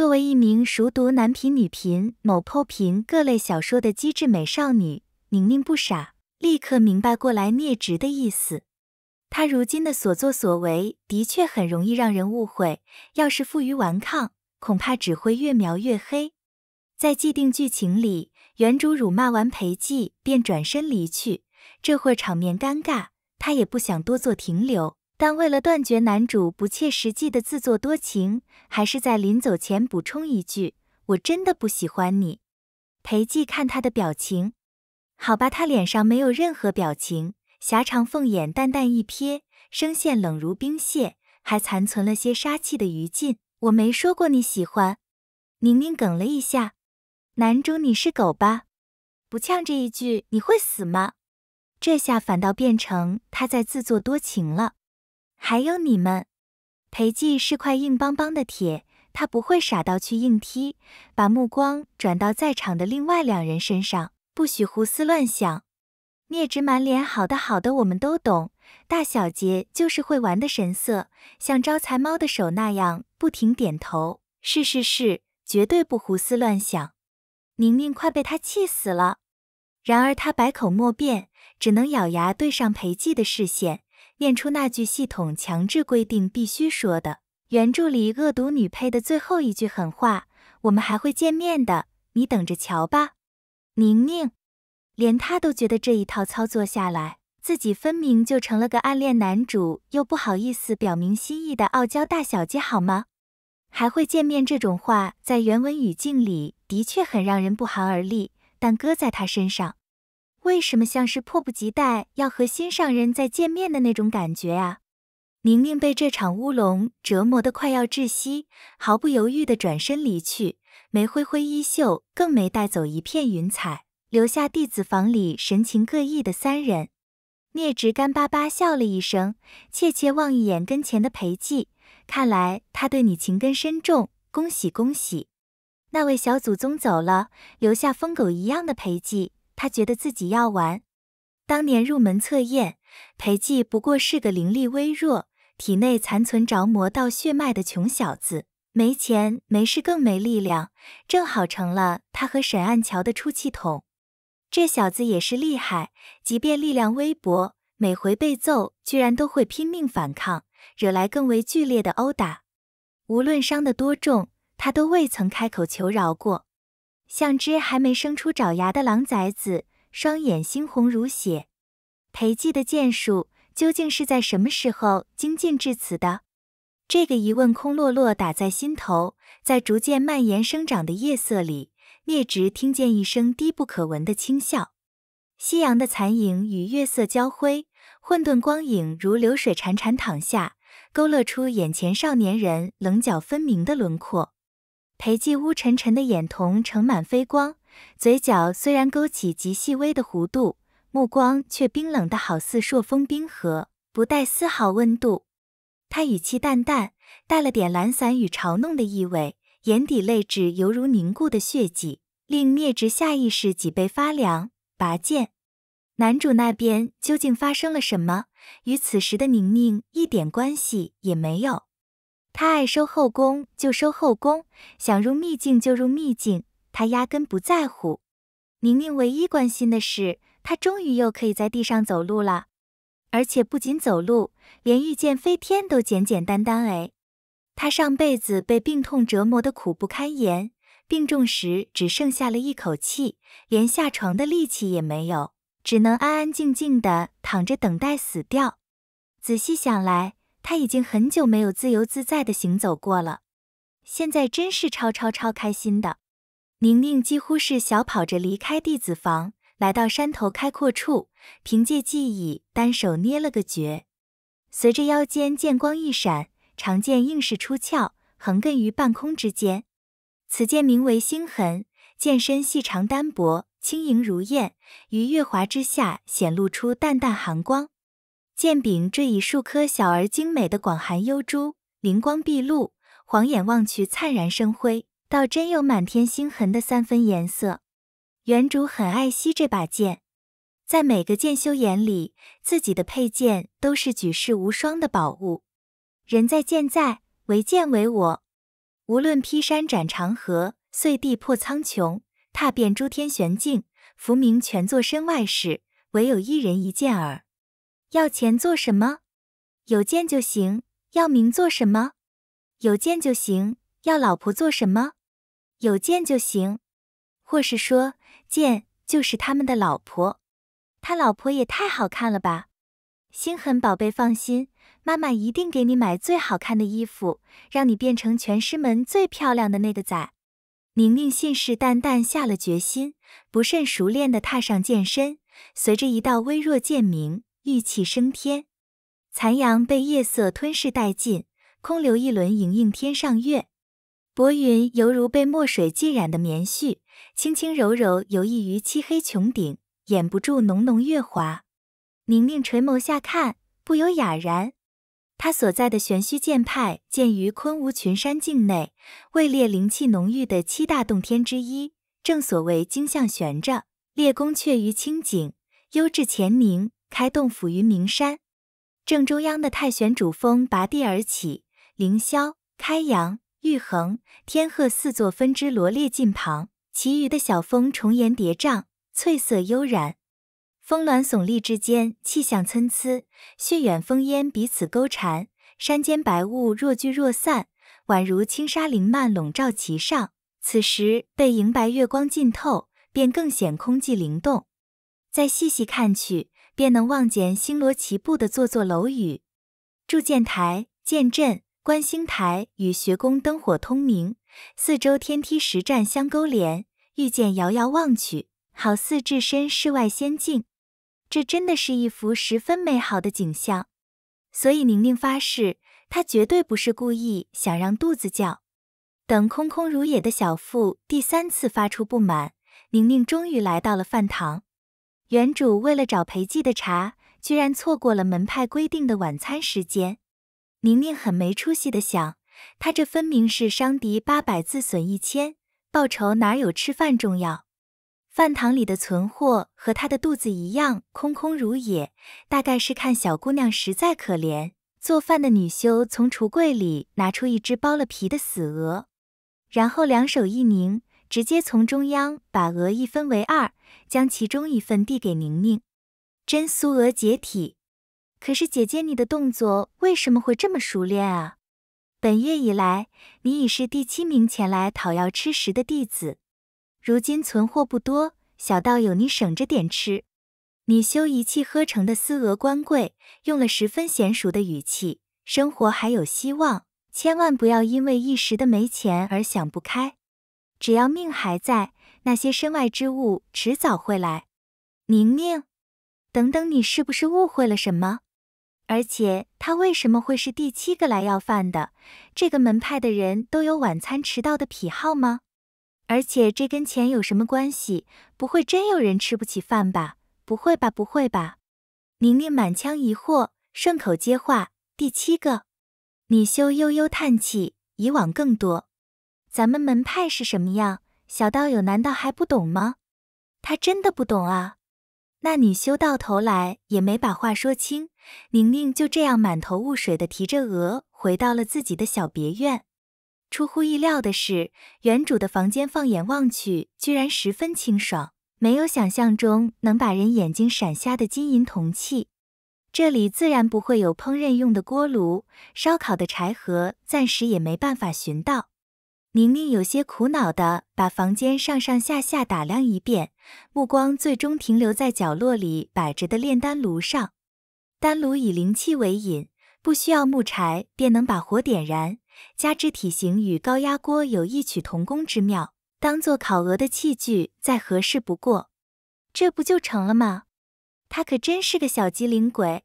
作为一名熟读男频、女频、某破频各类小说的机智美少女，宁宁不傻，立刻明白过来聂直的意思。他如今的所作所为的确很容易让人误会，要是负隅顽抗，恐怕只会越描越黑。在既定剧情里，原主辱骂完裴寂，便转身离去。这会场面尴尬，他也不想多做停留。但为了断绝男主不切实际的自作多情，还是在临走前补充一句：“我真的不喜欢你。”裴寂看他的表情，好吧，他脸上没有任何表情，狭长凤眼淡淡一瞥，声线冷如冰屑，还残存了些杀气的余烬。我没说过你喜欢。宁宁梗了一下：“男主你是狗吧？不呛这一句你会死吗？”这下反倒变成他在自作多情了。还有你们，裴寂是块硬邦邦的铁，他不会傻到去硬踢，把目光转到在场的另外两人身上，不许胡思乱想。聂直满脸好的好的，我们都懂，大小姐就是会玩的神色，像招财猫的手那样不停点头，是是是，绝对不胡思乱想。宁宁快被他气死了，然而他百口莫辩，只能咬牙对上裴寂的视线。念出那句系统强制规定必须说的原著里恶毒女配的最后一句狠话：“我们还会见面的，你等着瞧吧。”宁宁，连她都觉得这一套操作下来，自己分明就成了个暗恋男主又不好意思表明心意的傲娇大小姐，好吗？还会见面这种话，在原文语境里的确很让人不寒而栗，但搁在她身上。为什么像是迫不及待要和心上人再见面的那种感觉啊？宁宁被这场乌龙折磨得快要窒息，毫不犹豫地转身离去，没挥挥衣袖，更没带走一片云彩，留下弟子房里神情各异的三人。聂直干巴巴笑了一声，怯怯望一眼跟前的裴寂，看来他对你情根深重，恭喜恭喜！那位小祖宗走了，留下疯狗一样的裴寂。他觉得自己要完。当年入门测验，裴寂不过是个灵力微弱、体内残存着魔道血脉的穷小子，没钱、没势，更没力量，正好成了他和沈岸桥的出气筒。这小子也是厉害，即便力量微薄，每回被揍，居然都会拼命反抗，惹来更为剧烈的殴打。无论伤得多重，他都未曾开口求饶过。像只还没生出爪牙的狼崽子，双眼猩红如血。裴寂的剑术究竟是在什么时候精进至此的？这个疑问空落落打在心头，在逐渐蔓延生长的夜色里，聂直听见一声低不可闻的轻笑。夕阳的残影与月色交辉，混沌光影如流水潺潺淌下，勾勒出眼前少年人棱角分明的轮廓。裴寂乌沉沉的眼瞳盛满飞光，嘴角虽然勾起极细微的弧度，目光却冰冷的好似朔风冰河，不带丝毫温度。他语气淡淡，带了点懒散与嘲弄的意味，眼底泪痣犹如凝固的血迹，令聂植下意识脊背发凉，拔剑。男主那边究竟发生了什么，与此时的宁宁一点关系也没有。他爱收后宫就收后宫，想入秘境就入秘境，他压根不在乎。宁宁唯一关心的是，他终于又可以在地上走路了，而且不仅走路，连御剑飞天都简简单单。哎，他上辈子被病痛折磨的苦不堪言，病重时只剩下了一口气，连下床的力气也没有，只能安安静静的躺着等待死掉。仔细想来。他已经很久没有自由自在的行走过了，现在真是超超超开心的。宁宁几乎是小跑着离开弟子房，来到山头开阔处，凭借记忆单手捏了个诀，随着腰间剑光一闪，长剑硬是出鞘，横亘于半空之间。此剑名为星痕，剑身细长单薄，轻盈如燕，于月华之下显露出淡淡寒光。剑柄缀以数颗小而精美的广寒幽珠，灵光毕露，晃眼望去灿然生辉，倒真有满天星痕的三分颜色。原主很爱惜这把剑，在每个剑修眼里，自己的佩剑都是举世无双的宝物。人在剑在，唯剑唯我。无论劈山斩长河，碎地破苍穹，踏遍诸天玄境，浮名全作身外事，唯有一人一剑耳。要钱做什么？有剑就行。要名做什么？有剑就行。要老婆做什么？有剑就行。或是说，剑就是他们的老婆。他老婆也太好看了吧！心狠宝贝，放心，妈妈一定给你买最好看的衣服，让你变成全师门最漂亮的那个仔。宁宁信誓旦旦下了决心，不甚熟练的踏上剑身，随着一道微弱剑鸣。玉气升天，残阳被夜色吞噬殆尽，空留一轮盈盈天上月。薄云犹如被墨水浸染的棉絮，轻轻柔柔游弋于漆黑穹顶，掩不住浓浓月华。宁宁垂眸下看，不由哑然。他所在的玄虚剑派建于昆吾群山境内，位列灵气浓郁的七大洞天之一，正所谓金象悬着，列宫阙于清景，幽至潜宁。开洞俯于名山，正中央的太玄主峰拔地而起，凌霄、开阳、玉衡、天鹤四座分支罗列近旁，其余的小峰重岩叠嶂，翠色悠然。峰峦耸立之间，气象参差，血远峰烟彼此勾缠，山间白雾若聚若散，宛如轻纱凌幔笼罩其上。此时被银白月光浸透，便更显空气灵动。再细细看去。便能望见星罗棋布的座座楼宇，铸剑台、剑阵、观星台与学宫灯火通明，四周天梯石栈相勾连，御剑遥遥望去，好似置身世外仙境。这真的是一幅十分美好的景象。所以宁宁发誓，她绝对不是故意想让肚子叫。等空空如也的小腹第三次发出不满，宁宁终于来到了饭堂。原主为了找裴寂的茬，居然错过了门派规定的晚餐时间。宁宁很没出息的想，他这分明是伤敌八百自损一千，报仇哪有吃饭重要？饭堂里的存货和他的肚子一样空空如也。大概是看小姑娘实在可怜，做饭的女修从橱柜里拿出一只剥了皮的死鹅，然后两手一拧，直接从中央把鹅一分为二。将其中一份递给宁宁，真苏俄解体。可是姐姐，你的动作为什么会这么熟练啊？本月以来，你已是第七名前来讨要吃食的弟子。如今存货不多，小道友你省着点吃。你修一气呵成的丝俄官柜，用了十分娴熟的语气。生活还有希望，千万不要因为一时的没钱而想不开。只要命还在。那些身外之物迟早会来，宁宁，等等，你是不是误会了什么？而且他为什么会是第七个来要饭的？这个门派的人都有晚餐迟到的癖好吗？而且这跟钱有什么关系？不会真有人吃不起饭吧？不会吧，不会吧！宁宁满腔疑惑，顺口接话：“第七个你修悠悠叹气，以往更多。咱们门派是什么样？”小道友难道还不懂吗？他真的不懂啊！那女修到头来也没把话说清，宁宁就这样满头雾水的提着鹅回到了自己的小别院。出乎意料的是，原主的房间放眼望去，居然十分清爽，没有想象中能把人眼睛闪瞎的金银铜器。这里自然不会有烹饪用的锅炉，烧烤的柴盒暂时也没办法寻到。宁宁有些苦恼地把房间上上下下打量一遍，目光最终停留在角落里摆着的炼丹炉上。丹炉以灵气为引，不需要木柴便能把火点燃，加之体型与高压锅有异曲同工之妙，当做烤鹅的器具再合适不过。这不就成了吗？他可真是个小机灵鬼。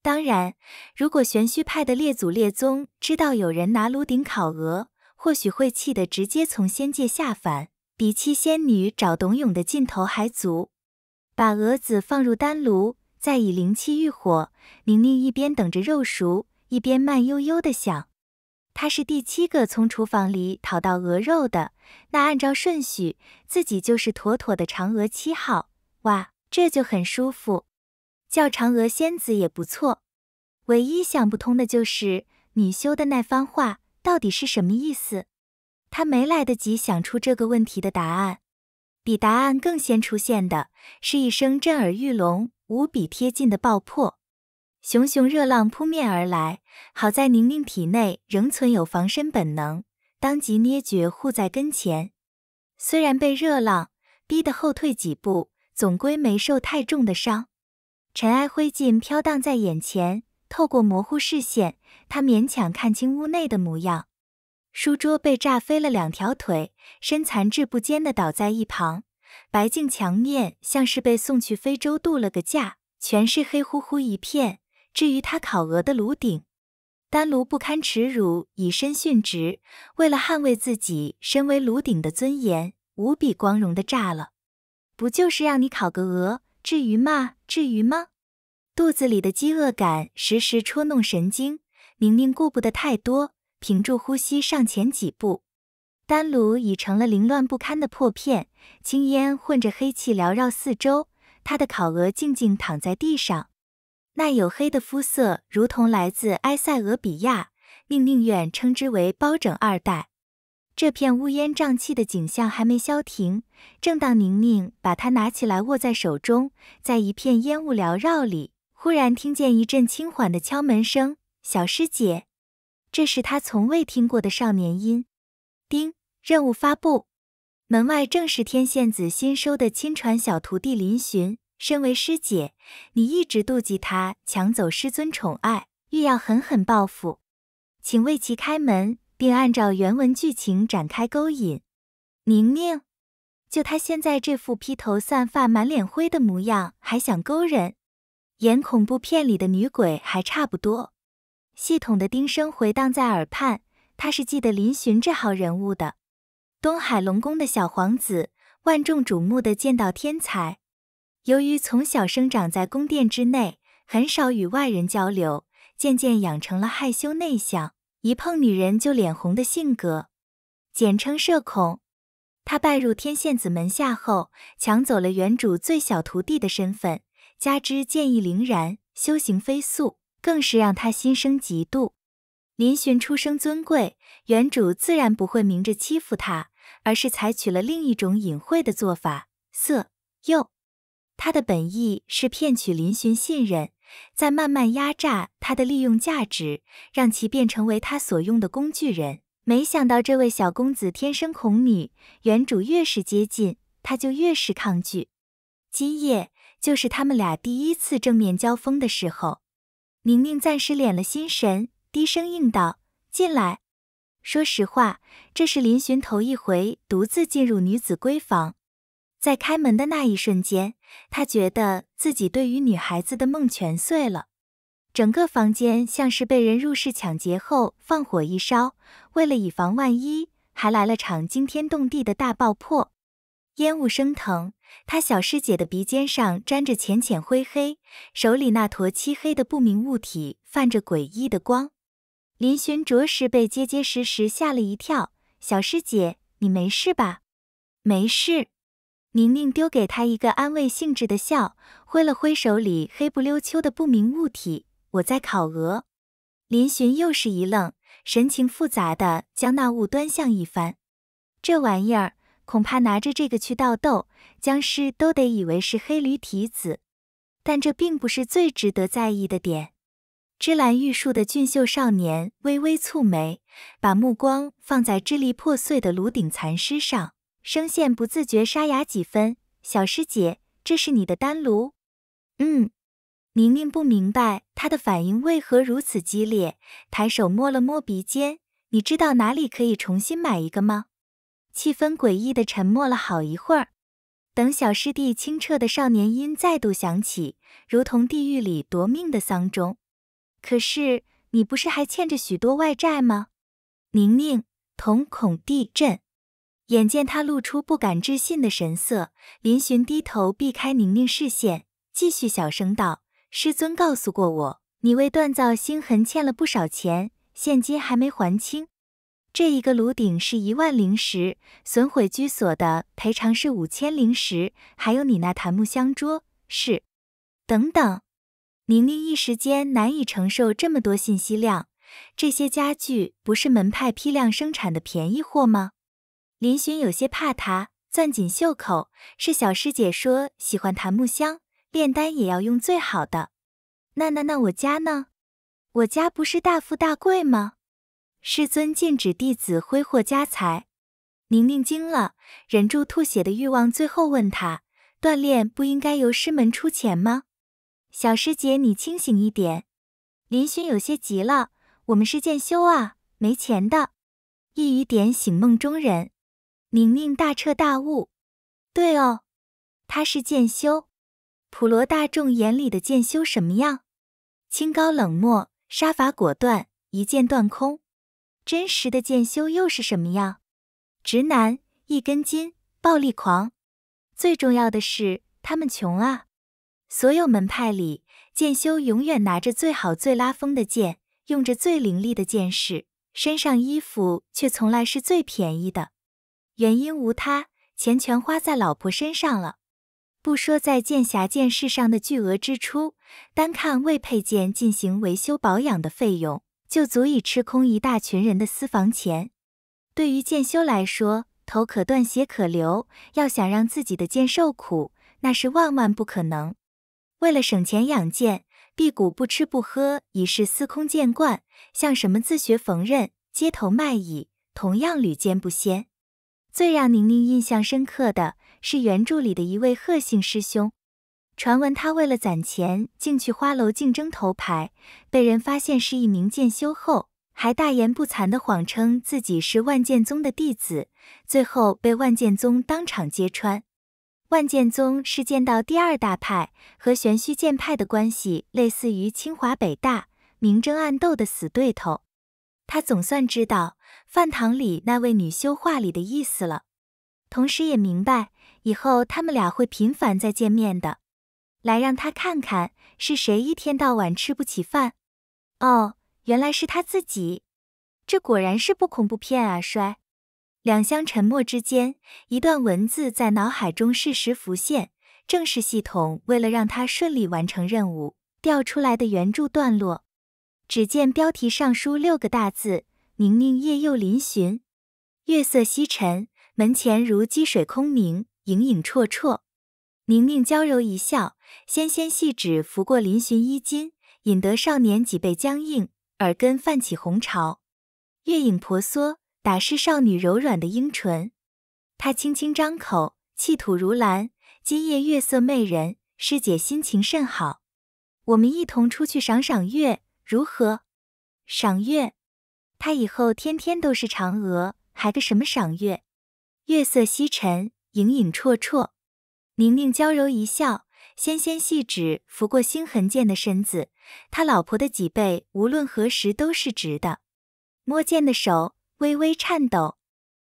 当然，如果玄虚派的列祖列宗知道有人拿炉鼎烤鹅，或许会气得直接从仙界下凡，比七仙女找董永的劲头还足。把蛾子放入丹炉，再以灵气浴火。宁宁一边等着肉熟，一边慢悠悠的想：她是第七个从厨房里讨到鹅肉的，那按照顺序，自己就是妥妥的嫦娥七号。哇，这就很舒服，叫嫦娥仙子也不错。唯一想不通的就是女修的那番话。到底是什么意思？他没来得及想出这个问题的答案，比答案更先出现的是一声震耳欲聋、无比贴近的爆破，熊熊热浪扑面而来。好在宁宁体内仍存有防身本能，当即捏诀护在跟前。虽然被热浪逼得后退几步，总归没受太重的伤。尘埃灰烬飘荡在眼前。透过模糊视线，他勉强看清屋内的模样。书桌被炸飞了两条腿，身残志不坚的倒在一旁。白净墙面像是被送去非洲度了个假，全是黑乎乎一片。至于他烤鹅的炉顶，丹炉不堪耻辱，以身殉职，为了捍卫自己身为炉顶的尊严，无比光荣的炸了。不就是让你烤个鹅，至于吗？至于吗？肚子里的饥饿感时时戳弄神经，宁宁顾不得太多，屏住呼吸上前几步。丹炉已成了凌乱不堪的破片，青烟混着黑气缭绕四周。他的烤鹅静静躺在地上，那黝黑的肤色如同来自埃塞俄比亚，宁宁愿称之为包拯二代。这片乌烟瘴气的景象还没消停，正当宁宁把它拿起来握在手中，在一片烟雾缭绕里。忽然听见一阵轻缓的敲门声，小师姐，这是他从未听过的少年音。叮，任务发布，门外正是天线子新收的亲传小徒弟林寻。身为师姐，你一直妒忌他抢走师尊宠爱，欲要狠狠报复，请为其开门，并按照原文剧情展开勾引。宁宁，就他现在这副披头散发、满脸灰的模样，还想勾人？演恐怖片里的女鬼还差不多。系统的叮声回荡在耳畔，他是记得林巡这号人物的。东海龙宫的小皇子，万众瞩目的剑道天才。由于从小生长在宫殿之内，很少与外人交流，渐渐养成了害羞内向，一碰女人就脸红的性格，简称社恐。他拜入天仙子门下后，抢走了原主最小徒弟的身份。加之见义凛然，修行飞速，更是让他心生嫉妒。林寻出生尊贵，原主自然不会明着欺负他，而是采取了另一种隐晦的做法：色诱。他的本意是骗取林寻信任，再慢慢压榨他的利用价值，让其变成为他所用的工具人。没想到这位小公子天生恐女，原主越是接近，他就越是抗拒。今夜就是他们俩第一次正面交锋的时候。宁宁暂时敛了心神，低声应道：“进来。”说实话，这是林巡头一回独自进入女子闺房。在开门的那一瞬间，他觉得自己对于女孩子的梦全碎了。整个房间像是被人入室抢劫后放火一烧，为了以防万一，还来了场惊天动地的大爆破，烟雾升腾。他小师姐的鼻尖上沾着浅浅灰黑，手里那坨漆黑的不明物体泛着诡异的光。林寻着实被结结实实吓了一跳。小师姐，你没事吧？没事。宁宁丢给他一个安慰性质的笑，挥了挥手里黑不溜秋的不明物体。我在烤鹅。林寻又是一愣，神情复杂的将那物端详一番。这玩意儿。恐怕拿着这个去倒豆，僵尸都得以为是黑驴蹄子。但这并不是最值得在意的点。芝兰玉树的俊秀少年微微蹙眉，把目光放在支离破碎的炉顶残尸上，声线不自觉沙哑几分。小师姐，这是你的丹炉？嗯。宁宁不明白他的反应为何如此激烈，抬手摸了摸鼻尖。你知道哪里可以重新买一个吗？气氛诡异的沉默了好一会儿，等小师弟清澈的少年音再度响起，如同地狱里夺命的丧钟。可是你不是还欠着许多外债吗？宁宁瞳孔地震，眼见他露出不敢置信的神色，林寻低头避开宁宁视线，继续小声道：“师尊告诉过我，你为锻造星痕欠了不少钱，现金还没还清。”这一个炉顶是一万零石，损毁居所的赔偿是五千零石，还有你那檀木香桌是……等等，宁宁一时间难以承受这么多信息量。这些家具不是门派批量生产的便宜货吗？林寻有些怕他，攥紧袖口。是小师姐说喜欢檀木香，炼丹也要用最好的。那那那我家呢？我家不是大富大贵吗？师尊禁止弟子挥霍家财，宁宁惊了，忍住吐血的欲望，最后问他：锻炼不应该由师门出钱吗？小师姐，你清醒一点！林勋有些急了：我们是剑修啊，没钱的。一语点醒梦中人，宁宁大彻大悟：对哦，他是剑修。普罗大众眼里的剑修什么样？清高冷漠，杀伐果断，一剑断空。真实的剑修又是什么样？直男，一根筋，暴力狂，最重要的是他们穷啊！所有门派里，剑修永远拿着最好最拉风的剑，用着最凌厉的剑士，身上衣服却从来是最便宜的。原因无他，钱全花在老婆身上了。不说在剑侠剑士上的巨额支出，单看为配件进行维修保养的费用。就足以吃空一大群人的私房钱。对于剑修来说，头可断，血可流，要想让自己的剑受苦，那是万万不可能。为了省钱养剑，辟谷不吃不喝已是司空见惯，像什么自学缝纫、街头卖艺，同样屡见不鲜。最让宁宁印象深刻的是原著里的一位贺姓师兄。传闻他为了攒钱竟去花楼竞争头牌，被人发现是一名剑修后，还大言不惭的谎称自己是万剑宗的弟子，最后被万剑宗当场揭穿。万剑宗是剑道第二大派，和玄虚剑派的关系类似于清华北大明争暗斗的死对头。他总算知道饭堂里那位女修话里的意思了，同时也明白以后他们俩会频繁再见面的。来让他看看是谁一天到晚吃不起饭，哦，原来是他自己，这果然是部恐怖片啊！摔。两相沉默之间，一段文字在脑海中适时浮现，正是系统为了让他顺利完成任务调出来的原著段落。只见标题上书六个大字：“宁宁夜又临巡，月色西沉，门前如积水空明，影影绰绰。”宁宁娇柔一笑，纤纤细指拂过嶙峋衣襟，引得少年脊背僵硬，耳根泛起红潮。月影婆娑，打湿少女柔软的樱唇。她轻轻张口，气吐如兰。今夜月色媚人，师姐心情甚好，我们一同出去赏赏月，如何？赏月？她以后天天都是嫦娥，还个什么赏月？月色西沉，影影绰绰。宁宁娇柔一笑，纤纤细指拂过星痕剑的身子。他老婆的脊背无论何时都是直的，摸剑的手微微颤抖。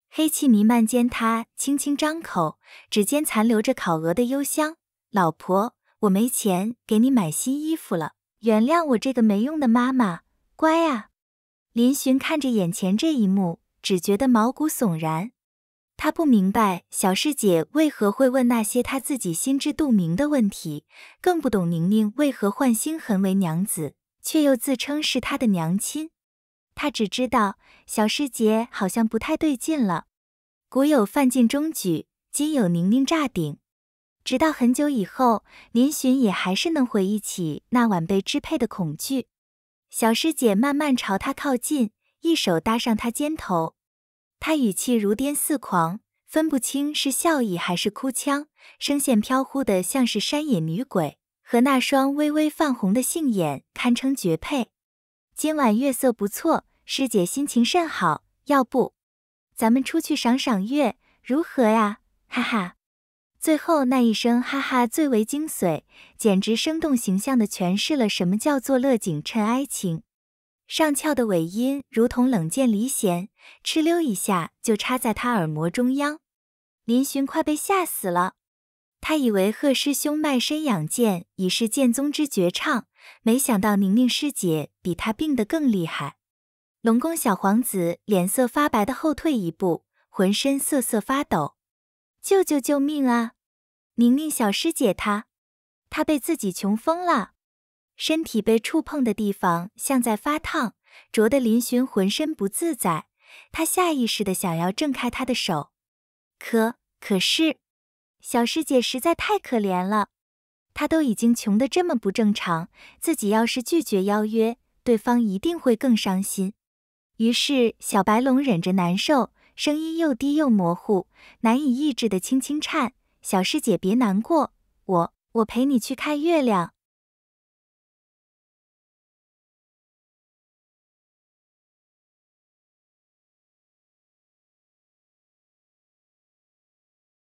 黑气弥漫间，他轻轻张口，指尖残留着烤鹅的幽香。老婆，我没钱给你买新衣服了，原谅我这个没用的妈妈，乖啊。林寻看着眼前这一幕，只觉得毛骨悚然。他不明白小师姐为何会问那些他自己心知肚明的问题，更不懂宁宁为何唤星痕为娘子，却又自称是她的娘亲。他只知道小师姐好像不太对劲了。古有范进中举，今有宁宁炸顶。直到很久以后，林寻也还是能回忆起那晚被支配的恐惧。小师姐慢慢朝他靠近，一手搭上他肩头。他语气如癫似狂，分不清是笑意还是哭腔，声线飘忽的像是山野女鬼，和那双微微泛红的杏眼堪称绝配。今晚月色不错，师姐心情甚好，要不咱们出去赏赏月，如何呀？哈哈，最后那一声哈哈最为精髓，简直生动形象的诠释了什么叫做乐景衬哀情。上翘的尾音如同冷箭离弦，哧溜一下就插在他耳膜中央，林寻快被吓死了。他以为贺师兄卖身养剑已是剑宗之绝唱，没想到宁宁师姐比他病得更厉害。龙宫小皇子脸色发白的后退一步，浑身瑟瑟发抖：“救救救命啊！宁宁小师姐，她她被自己穷疯了。”身体被触碰的地方像在发烫，灼得林寻浑身不自在。他下意识地想要挣开他的手，可可是小师姐实在太可怜了，她都已经穷得这么不正常，自己要是拒绝邀约，对方一定会更伤心。于是小白龙忍着难受，声音又低又模糊，难以抑制地轻轻颤：“小师姐别难过，我我陪你去看月亮。”